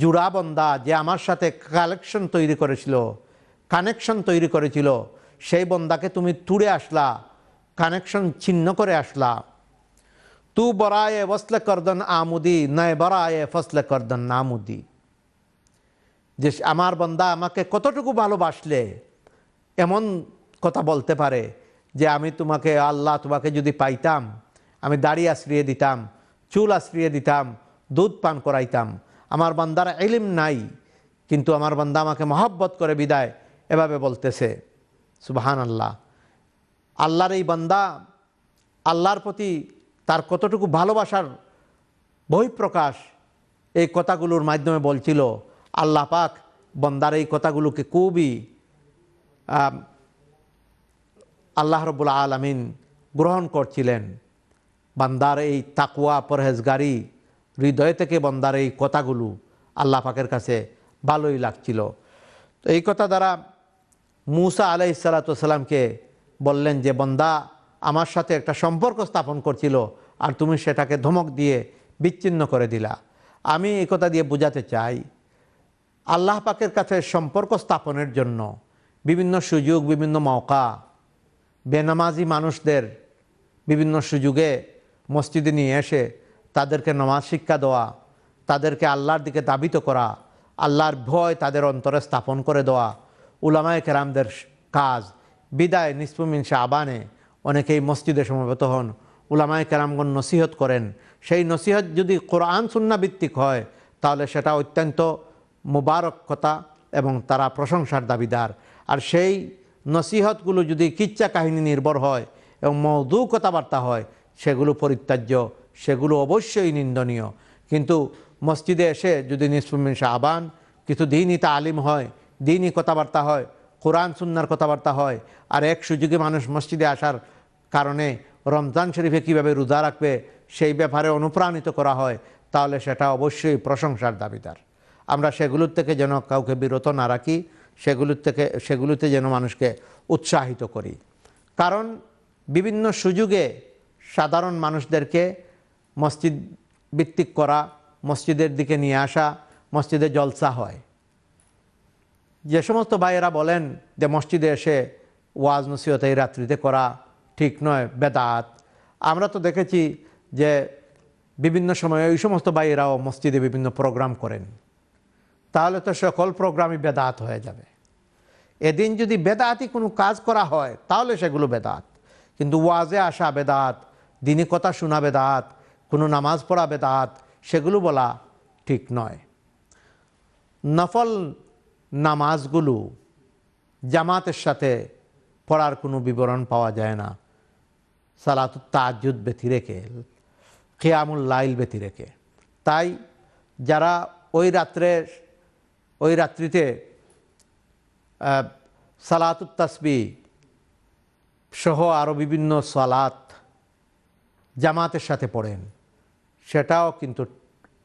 জুড়াবন্দা যে আমার সাথে কালেকশন তৈরি করেছিল কানেকশন তৈরি করেছিল সেই বন্দাকে তুমি তুড়ে আসলা কানেকশন ছিন্ন করে আসলা তু বরায়ে বসলে করদন আমুদি নয় বরায়ে ফসলে করদন নামুদি যে আমার বন্দা আমাকে কতটুকু ভালোবাসলে এমন কথা বলতে পারে যে আমি তোমাকে আল্লাহ তোমাকে যদি পাইতাম আমি দাড়ি আশ্রিয়ে দিতাম চুল আশ্রিয়ে দিতাম দুধ পান করাইতাম আমার বান্দার এলিম নাই কিন্তু আমার বান্দা আমাকে মহব্বত করে বিদায় এভাবে বলতেছে সুবাহান আল্লাহ আল্লাহর এই বান্দা আল্লাহর প্রতি তার কতটুকু ভালোবাসার বহিঃপ্রকাশ এই কথাগুলোর মাধ্যমে বলছিল আল্লাহ পাক বন্দার এই কথাগুলোকে খুবই আল্লাহ রবুল্লা আলমিন গ্রহণ করছিলেন বান্দার এই তাকুয়া পরহেজগারি হৃদয় থেকে বন্দার এই কথাগুলো আল্লাহ পাকের কাছে ভালোই লাগছিল তো এই কথা দ্বারা মুসা আলাই সালাতামকে বললেন যে বন্দা আমার সাথে একটা সম্পর্ক স্থাপন করছিল আর তুমি সেটাকে ধমক দিয়ে বিচ্ছিন্ন করে দিলা আমি এই কথা দিয়ে বোঝাতে চাই আল্লাহ পাকের কাছে সম্পর্ক স্থাপনের জন্য বিভিন্ন সুযোগ বিভিন্ন মৌকা বেনামাজি মানুষদের বিভিন্ন সুযোগে মসজিদে নিয়ে এসে তাদেরকে নমাজ শিক্ষা দেওয়া তাদেরকে আল্লাহর দিকে দাবিত করা আল্লাহর ভয় তাদের অন্তরে স্থাপন করে দেওয়া উলামায় কেরামদের কাজ বিদায় শাহ আবানে অনেকেই মসজিদে সমবেত হন উলামায় কেরামগণ নসিহত করেন সেই নসিহত যদি কোরআন ভিত্তিক হয় তাহলে সেটা অত্যন্ত মুবারক কথা এবং তারা প্রশংসার দাবিদার আর সেই নসিহতগুলো যদি কিচ্ছা কাহিনী নির্ভর হয় এবং মৌদু কথাবার্তা হয় সেগুলো পরিত্যাজ্য সেগুলো অবশ্যই নিন্দনীয় কিন্তু মসজিদে এসে যদি নিসফুমিন শাহবান কিছু দিনই তালিম হয় দিনই কথাবার্তা হয় কোরআন সুন্নার কথাবার্তা হয় আর এক সুযোগে মানুষ মসজিদে আসার কারণে রমজান শরীফে কীভাবে রোজা রাখবে সেই ব্যাপারে অনুপ্রাণিত করা হয় তাহলে সেটা অবশ্যই প্রশংসার দাবিদার আমরা সেগুলোর থেকে যেন কাউকে বিরত না রাখি সেগুলোর থেকে সেগুলোতে যেন মানুষকে উৎসাহিত করি কারণ বিভিন্ন সুযোগে সাধারণ মানুষদেরকে মসজিদ ভিত্তিক করা মসজিদের দিকে নিয়ে আসা মসজিদে জলসা হয় যে সমস্ত ভাইয়েরা বলেন যে মসজিদে এসে ওয়াজ নসিহত এই রাত্রিতে করা ঠিক নয় বেদাত আমরা তো দেখেছি যে বিভিন্ন সময়ে ওই সমস্ত ভাইয়েরাও মসজিদে বিভিন্ন প্রোগ্রাম করেন তাহলে তো সকল প্রোগ্রামই বেদাত হয়ে যাবে এদিন যদি বেদাতই কোনো কাজ করা হয় তাহলে সেগুলো বেদাত কিন্তু ওয়াজে আসা বেদাত দিনে কথা শোনা বেদাত কোনো নামাজ পড়া বেদাত সেগুলো বলা ঠিক নয় নফল নামাজগুলো জামাতের সাথে পড়ার কোনো বিবরণ পাওয়া যায় না সালাতুত তাজুদ ব্যথি রেখে খেয়ামুল লাইল ব্যথি রেখে তাই যারা ওই রাত্রে ওই রাত্রিতে সালাতুত তাসবি সহ আরও বিভিন্ন সালাত জামাতের সাথে পড়েন সেটাও কিন্তু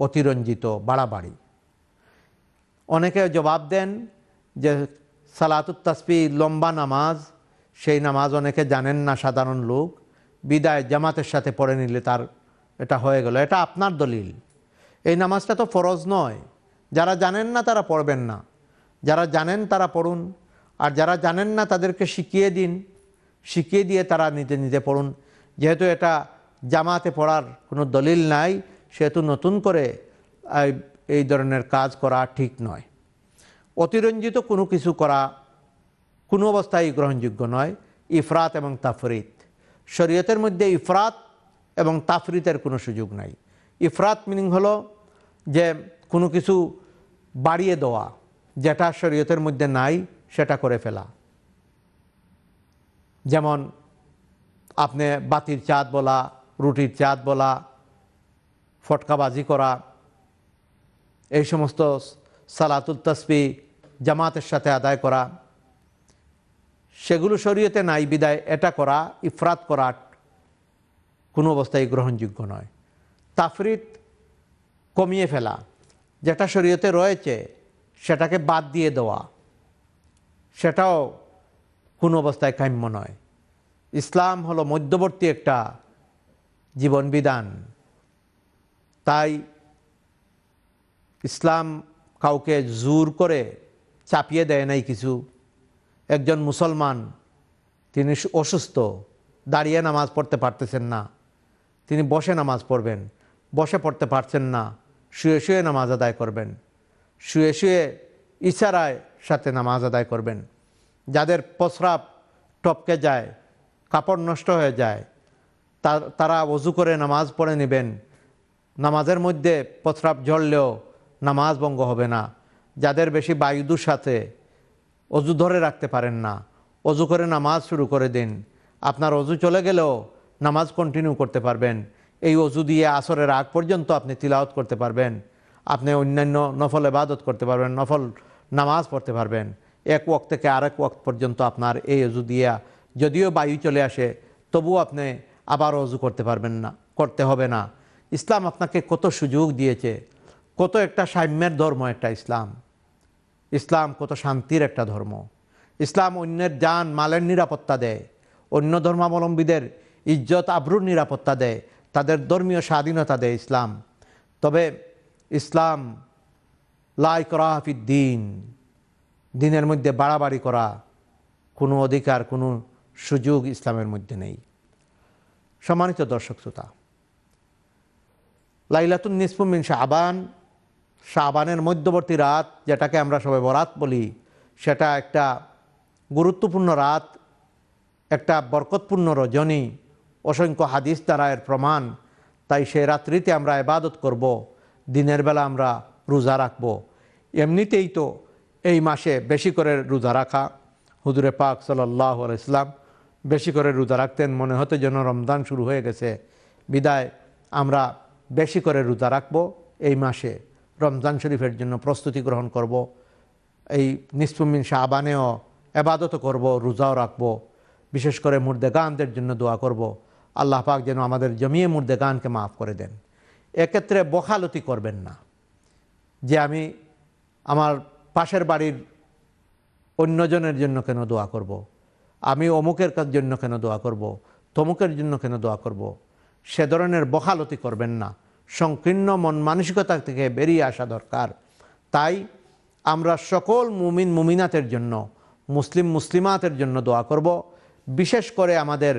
অতিরঞ্জিত বাড়াবাড়ি অনেকে জবাব দেন যে সালাতুত তাসপি লম্বা নামাজ সেই নামাজ অনেকে জানেন না সাধারণ লোক বিদায় জামাতের সাথে পড়ে নিলে তার এটা হয়ে গেল এটা আপনার দলিল এই নামাজটা তো ফরজ নয় যারা জানেন না তারা পড়বেন না যারা জানেন তারা পড়ুন আর যারা জানেন না তাদেরকে শিখিয়ে দিন শিখিয়ে দিয়ে তারা নিতে নিতে পড়ুন যেহেতু এটা জামাতে পড়ার কোনো দলিল নাই সেহেতু নতুন করে এই ধরনের কাজ করা ঠিক নয় অতিরঞ্জিত কোনো কিছু করা কোনো অবস্থায় গ্রহণযোগ্য নয় ইফরাত এবং তাফরিত শরীয়তের মধ্যে ইফরাত এবং তাফরিতের কোনো সুযোগ নাই ইফরাত মিনিং হলো যে কোনো কিছু বাড়িয়ে দেওয়া যেটা শরীয়তের মধ্যে নাই সেটা করে ফেলা যেমন আপনি বাতির চাঁদ বলা রুটির চাঁদ বলা ফটকাবাজি করা এই সমস্ত সালাতুল তসবি জামাতের সাথে আদায় করা সেগুলো শরীয়তে নাই বিদায় এটা করা ইফরাত করা কোনো অবস্থায় গ্রহণযোগ্য নয় তাফরিত কমিয়ে ফেলা যেটা শরীয়তে রয়েছে সেটাকে বাদ দিয়ে দেওয়া সেটাও কোনো অবস্থায় কাম্য নয় ইসলাম হলো মধ্যবর্তী একটা জীবন বিধান তাই ইসলাম কাউকে জোর করে চাপিয়ে দেয় নাই কিছু একজন মুসলমান তিনি অসুস্থ দাঁড়িয়ে নামাজ পড়তে পারতেছেন না তিনি বসে নামাজ পড়বেন বসে পড়তে পারছেন না শুয়ে শুয়ে নামাজ আদায় করবেন শুয়ে শুয়ে ইশারায় সাথে নামাজ আদায় করবেন যাদের প্রস্রাব টপকে যায় কাপড় নষ্ট হয়ে যায় তারা অজু করে নামাজ পড়ে নেবেন নামাজের মধ্যে পথরাপ ঝরলেও নামাজ ভঙ্গ হবে না যাদের বেশি বায়ুদুর সাথে অজু ধরে রাখতে পারেন না অজু করে নামাজ শুরু করে দিন আপনার অজু চলে গেলেও নামাজ কন্টিনিউ করতে পারবেন এই অজু দিয়ে আসরের আগ পর্যন্ত আপনি তিলাওত করতে পারবেন আপনি অন্যান্য নফল এবাদত করতে পারবেন নফল নামাজ পড়তে পারবেন এক ওয়াক্ত থেকে আরেক ওয়াক্ত পর্যন্ত আপনার এই অজু দিয়া যদিও বায়ু চলে আসে তবুও আপনি আবার অজু করতে পারবেন না করতে হবে না ইসলাম আপনাকে কত সুযোগ দিয়েছে কত একটা সাম্যের ধর্ম একটা ইসলাম ইসলাম কত শান্তির একটা ধর্ম ইসলাম অন্যের যান মালের নিরাপত্তা দেয় অন্য ধর্মাবলম্বীদের ইজ্জত আব্রুর নিরাপত্তা দেয় তাদের ধর্মীয় স্বাধীনতা দেয় ইসলাম তবে ইসলাম লাই করা দিন দিনের মধ্যে বাড়াবাড়ি করা কোনো অধিকার কোনো সুযোগ ইসলামের মধ্যে নেই সম্মানিত দর্শক শ্রোতা লাইলাতুন নিসফুমিন শাহবান শাহবানের মধ্যবর্তী রাত যেটাকে আমরা সবাই বরাত বলি সেটা একটা গুরুত্বপূর্ণ রাত একটা বরকতপূর্ণ রজনী অসংখ্য হাদিস দ্বারা এর প্রমাণ তাই সেই রাত্রিতে আমরা এবাদত করব দিনের বেলা আমরা রোজা রাখব এমনিতেই তো এই মাসে বেশি করে রোজা রাখা হুজুরে পাক সাল্লাহ ইসলাম বেশি করে রোজা রাখতেন মনে হতে যেন রমজান শুরু হয়ে গেছে বিদায় আমরা বেশি করে রোজা রাখব এই মাসে রমজান শরীফের জন্য প্রস্তুতি গ্রহণ করব এই নিসফুমিন শাহবানেও এবাদত করব রোজাও রাখব বিশেষ করে গানদের জন্য দোয়া করব আল্লাহ পাক যেন আমাদের জমিয়ে গানকে মাফ করে দেন এক্ষেত্রে বখালতি করবেন না যে আমি আমার পাশের বাড়ির অন্যজনের জন্য কেন দোয়া করব। আমি অমুকের কাজ জন্য কেন দোয়া করব। তমুকের জন্য কেন দোয়া করব। সে ধরনের বখালতি করবেন না সংকীর্ণ মন মানসিকতা থেকে বেরিয়ে আসা দরকার তাই আমরা সকল মুমিন মুমিনাতের জন্য মুসলিম মুসলিমাতের জন্য দোয়া করব বিশেষ করে আমাদের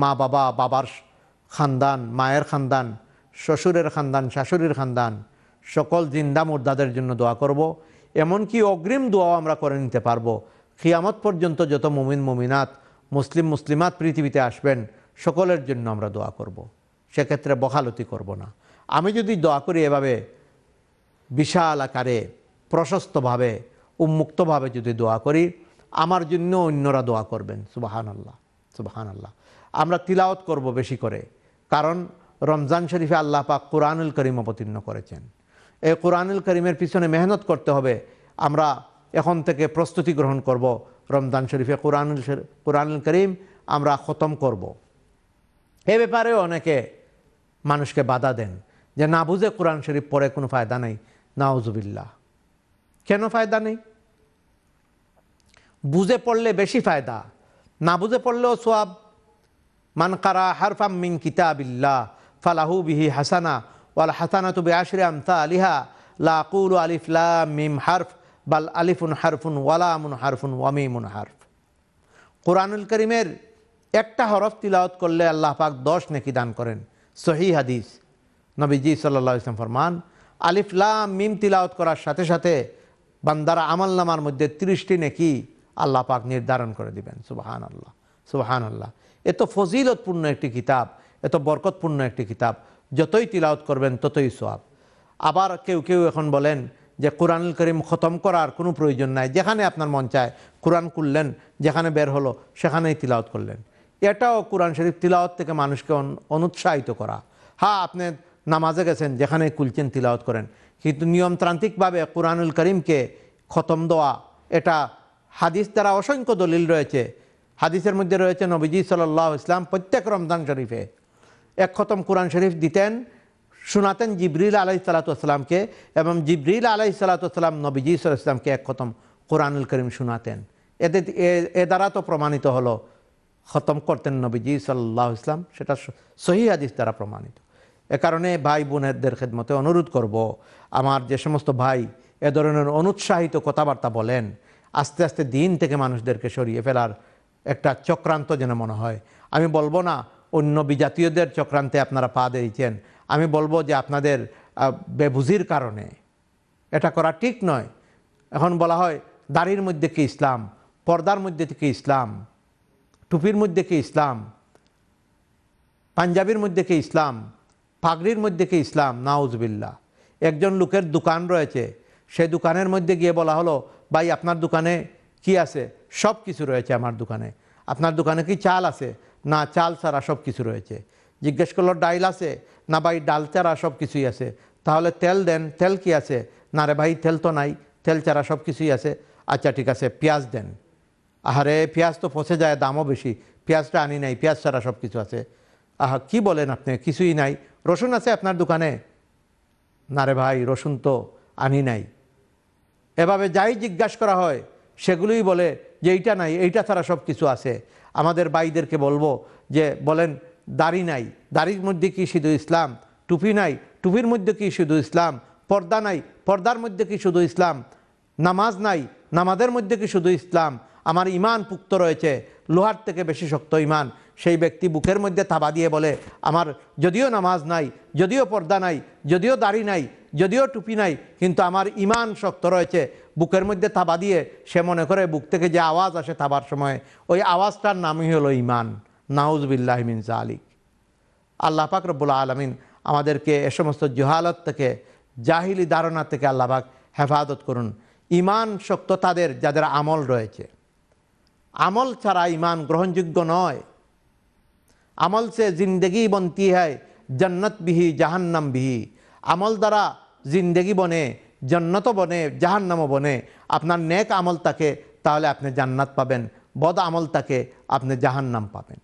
মা বাবা বাবার খানদান মায়ের খানদান শ্বশুরের খানদান শাশুড়ির খানদান সকল জিন্দা মুর্দাদের জন্য দোয়া করব এমনকি অগ্রিম দোয়াও আমরা করে নিতে পারবো খিয়ামত পর্যন্ত যত মুমিন মুমিনাত মুসলিম মুসলিমাত পৃথিবীতে আসবেন সকলের জন্য আমরা দোয়া করব। সেক্ষেত্রে বহালতি করব না আমি যদি দোয়া করি এভাবে বিশাল আকারে প্রশস্তভাবে উন্মুক্তভাবে যদি দোয়া করি আমার জন্য অন্যরা দোয়া করবেন সুবাহান আল্লাহ সুবাহান আল্লাহ আমরা তিলাওত করব বেশি করে কারণ রমজান শরীফে আল্লাহ পাক কোরআনুল করিম অবতীর্ণ করেছেন এই কোরআনুল করিমের পিছনে মেহনত করতে হবে আমরা এখন থেকে প্রস্তুতি গ্রহণ করব রমজান শরীফে কোরআন কোরআন করিম আমরা খতম করব। এ ব্যাপারে অনেকে মানুষকে বাধা দেন যে না বুঝে কোরআন শরীফ পরে কোনো ফায়দা নেই নাওজুবিল্লাহ কেন ফায়দা নেই বুঝে পড়লে বেশি ফায়দা না বুঝে পড়লেও সোয়াব মানকারা হারফাম মিন কিতাবিল্লাহ ফালাহু বিহি হাসানা ওয়াল হাসানা তুবি আশরে আমতা আলিহা লাকুল আলিফলা মিম হারফ বাল আলিফুন হারফুন ওয়ালামুন হারফুন ওয়ামিমুন হারফ কোরআনুল করিমের একটা হরফ তিলাওত করলে আল্লাহ পাক দশ নেকি দান করেন সহি হাদিস নবীজি সাল্লা ইসলাম ফরমান লাম মিম তিলাওত করার সাথে সাথে বান্দারা আমল নামার মধ্যে তিরিশটি নেকি আল্লাহ পাক নির্ধারণ করে দিবেন সুবাহান আল্লাহ সুবাহান আল্লাহ এত ফজিলতপূর্ণ একটি কিতাব এত বরকতপূর্ণ একটি কিতাব যতই তিলাওত করবেন ততই সোয়াব আবার কেউ কেউ এখন বলেন যে কোরআনুল করিম খতম করার কোনো প্রয়োজন নাই যেখানে আপনার মন চায় কোরআন করলেন যেখানে বের হলো সেখানেই তিলাওত করলেন এটাও কোরআন শরীফ তিলাওত থেকে মানুষকে অনুৎসাহিত করা হ্যাঁ আপনি নামাজে গেছেন যেখানে কুলছেন তিলাওত করেন কিন্তু নিয়মতান্ত্রিকভাবে কোরআনুল করিমকে খতম দেওয়া এটা হাদিস দ্বারা অসংখ্য দলিল রয়েছে হাদিসের মধ্যে রয়েছে নবীজি সাল্লাহ ইসলাম প্রত্যেক রমজান শরীফে এক খতম কোরআন শরীফ দিতেন শোনাতেন জিবরিল আলাই সালাতামকে এবং জিবরিল আলাই সালাতাম নবীজি সাল্লাহামকে এক খতম কোরআনুল করিম শোনাতেন এতে এ দ্বারা তো প্রমাণিত হলো খতম করতেন নবীজি সাল্লাহ ইসলাম সেটা সহি হাদিস দ্বারা প্রমাণিত এ কারণে ভাই বোনেরদের খেদমতে অনুরোধ করব আমার যে সমস্ত ভাই এ ধরনের অনুৎসাহিত কথাবার্তা বলেন আস্তে আস্তে দিন থেকে মানুষদেরকে সরিয়ে ফেলার একটা চক্রান্ত যেন মনে হয় আমি বলবো না অন্য বিজাতীয়দের চক্রান্তে আপনারা পা দিয়েছেন আমি বলবো যে আপনাদের বেবুজির কারণে এটা করা ঠিক নয় এখন বলা হয় দাড়ির মধ্যে কি ইসলাম পর্দার মধ্যে কি ইসলাম টুপির মধ্যে কি ইসলাম পাঞ্জাবির মধ্যে কি ইসলাম পাগড়ির মধ্যে কি ইসলাম নাউজবিল্লা একজন লোকের দোকান রয়েছে সেই দোকানের মধ্যে গিয়ে বলা হলো ভাই আপনার দোকানে কি আছে সব কিছু রয়েছে আমার দোকানে আপনার দোকানে কি চাল আছে না চাল ছাড়া সব কিছু রয়েছে জিজ্ঞেস করলো ডাইল আছে না ভাই ডাল চারা সব কিছুই আছে তাহলে তেল দেন তেল কি আছে না রে ভাই তেল তো নাই তেল চারা সব কিছুই আছে আচ্ছা ঠিক আছে পেঁয়াজ দেন আহারে পেঁয়াজ তো পচে যায় দামও বেশি পেঁয়াজটা আনি নাই পেঁয়াজ ছাড়া সব কিছু আছে আহা কি বলেন আপনি কিছুই নাই রসুন আছে আপনার দোকানে না রে ভাই রসুন তো আনি নাই এভাবে যাই জিজ্ঞাসা করা হয় সেগুলোই বলে যে এইটা নাই এইটা ছাড়া সব কিছু আছে আমাদের বাইদেরকে বলবো যে বলেন দাড়ি নাই দাড়ির মধ্যে কি শুধু ইসলাম টুপি নাই টুপির মধ্যে কি শুধু ইসলাম পর্দা নাই পর্দার মধ্যে কি শুধু ইসলাম নামাজ নাই নামাজের মধ্যে কি শুধু ইসলাম আমার ইমান পুক্ত রয়েছে লোহার থেকে বেশি শক্ত ইমান সেই ব্যক্তি বুকের মধ্যে থাবা দিয়ে বলে আমার যদিও নামাজ নাই যদিও পর্দা নাই যদিও দাড়ি নাই যদিও টুপি নাই কিন্তু আমার ইমান শক্ত রয়েছে বুকের মধ্যে থাবা দিয়ে সে মনে করে বুক থেকে যে আওয়াজ আসে থাবার সময় ওই আওয়াজটার নামই হলো ইমান নাউজবিল্লাহ মিন জালিক আল্লাহ পাক রব্বুল আলমিন আমাদেরকে এ সমস্ত জহালত থেকে জাহিলি ধারণা থেকে আল্লাহ পাক হেফাজত করুন ইমান শক্ত তাদের যাদের আমল রয়েছে আমল ছাড়া ইমান গ্রহণযোগ্য নয় আমল সে জিন্দগি বনতি হয় জন্নত বিহি জাহান্নাম বিহি আমল দ্বারা জিন্দগি বনে জন্নত বনে জাহান্নামও বনে আপনার নেক আমল তাকে তাহলে আপনি জান্নাত পাবেন বদ আমল তাকে আপনি জাহান্নাম পাবেন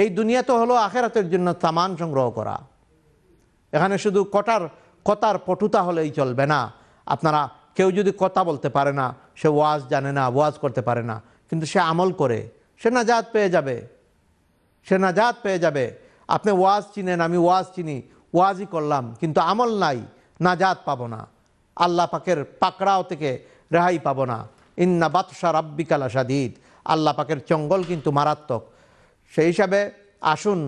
এই দুনিয়া তো হলো আখেরাতের জন্য সামান সংগ্রহ করা এখানে শুধু কটার কথার পটুতা হলেই চলবে না আপনারা কেউ যদি কথা বলতে পারে না সে ওয়াজ জানে না ওয়াজ করতে পারে না কিন্তু সে আমল করে সে নাজাত পেয়ে যাবে সে নাজাত পেয়ে যাবে আপনি ওয়াজ চিনেন আমি ওয়াজ চিনি ওয়াজই করলাম কিন্তু আমল নাই নাজাত পাবো না আল্লাহ পাকের পাকড়াও থেকে রেহাই পাবো না ইন্না বাতসা রাব্বিকালা সাদিদ আল্লাহ পাকের চঙ্গল কিন্তু মারাত্মক সেই হিসাবে আসুন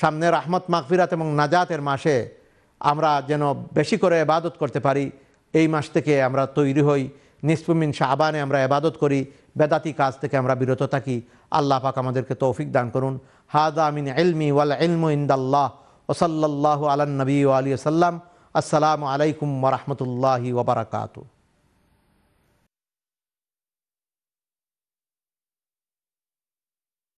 সামনে রাহমত মাকফিরাত এবং নাজাতের মাসে আমরা যেন বেশি করে এবাদত করতে পারি এই মাস থেকে আমরা তৈরি হই নিসফুমিন শাহবানে আমরা এবাদত করি বেদাতি কাজ থেকে আমরা বিরত থাকি আল্লাহ পাক আমাদেরকে তৌফিক দান করুন হাদা আমিন এলমি ওয়াল এলম ইন্দাল্লাহ ওসল্লাহ আলান নবী আলী সাল্লাম আসসালামু আলাইকুম ওরহমতুল্লাহি ওবরাকাতু